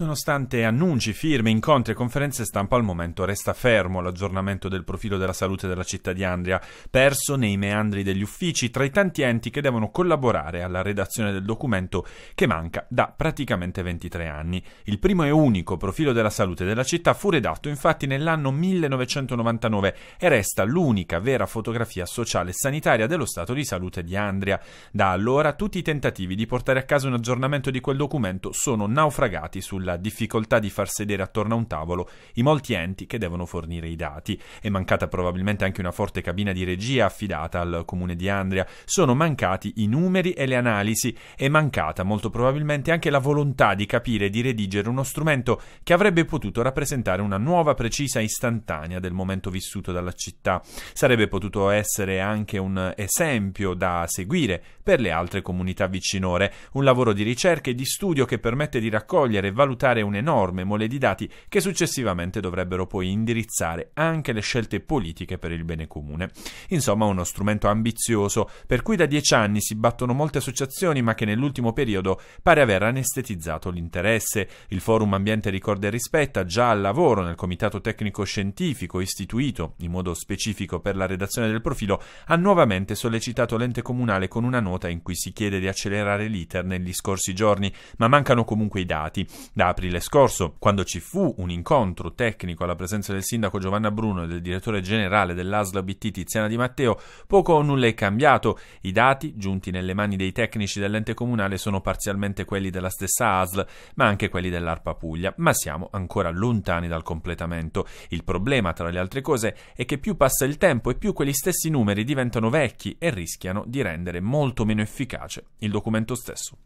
Nonostante annunci, firme, incontri e conferenze stampa, al momento resta fermo l'aggiornamento del profilo della salute della città di Andria, perso nei meandri degli uffici tra i tanti enti che devono collaborare alla redazione del documento che manca da praticamente 23 anni. Il primo e unico profilo della salute della città fu redatto infatti nell'anno 1999 e resta l'unica vera fotografia sociale e sanitaria dello stato di salute di Andria. Da allora tutti i tentativi di portare a casa un aggiornamento di quel documento sono naufragati sulla della difficoltà di far sedere attorno a un tavolo i molti enti che devono fornire i dati. È mancata probabilmente anche una forte cabina di regia affidata al comune di Andria. Sono mancati i numeri e le analisi, è mancata molto probabilmente anche la volontà di capire e di redigere uno strumento che avrebbe potuto rappresentare una nuova precisa istantanea del momento vissuto dalla città. Sarebbe potuto essere anche un esempio da seguire per le altre comunità vicinore, un lavoro di ricerca e di studio che permette di raccogliere e valutare valutare un'enorme mole di dati che successivamente dovrebbero poi indirizzare anche le scelte politiche per il bene comune. Insomma, uno strumento ambizioso per cui da dieci anni si battono molte associazioni ma che nell'ultimo periodo pare aver anestetizzato l'interesse. Il Forum Ambiente Ricorda e Rispetta, già al lavoro nel Comitato Tecnico Scientifico istituito in modo specifico per la redazione del profilo, ha nuovamente sollecitato l'ente comunale con una nota in cui si chiede di accelerare l'iter negli scorsi giorni, ma mancano comunque i dati da aprile scorso, quando ci fu un incontro tecnico alla presenza del sindaco Giovanna Bruno e del direttore generale dell'Asla BT Tiziana Di Matteo, poco o nulla è cambiato. I dati giunti nelle mani dei tecnici dell'ente comunale sono parzialmente quelli della stessa ASL, ma anche quelli dell'ARPA Puglia, ma siamo ancora lontani dal completamento. Il problema, tra le altre cose, è che più passa il tempo e più quegli stessi numeri diventano vecchi e rischiano di rendere molto meno efficace il documento stesso.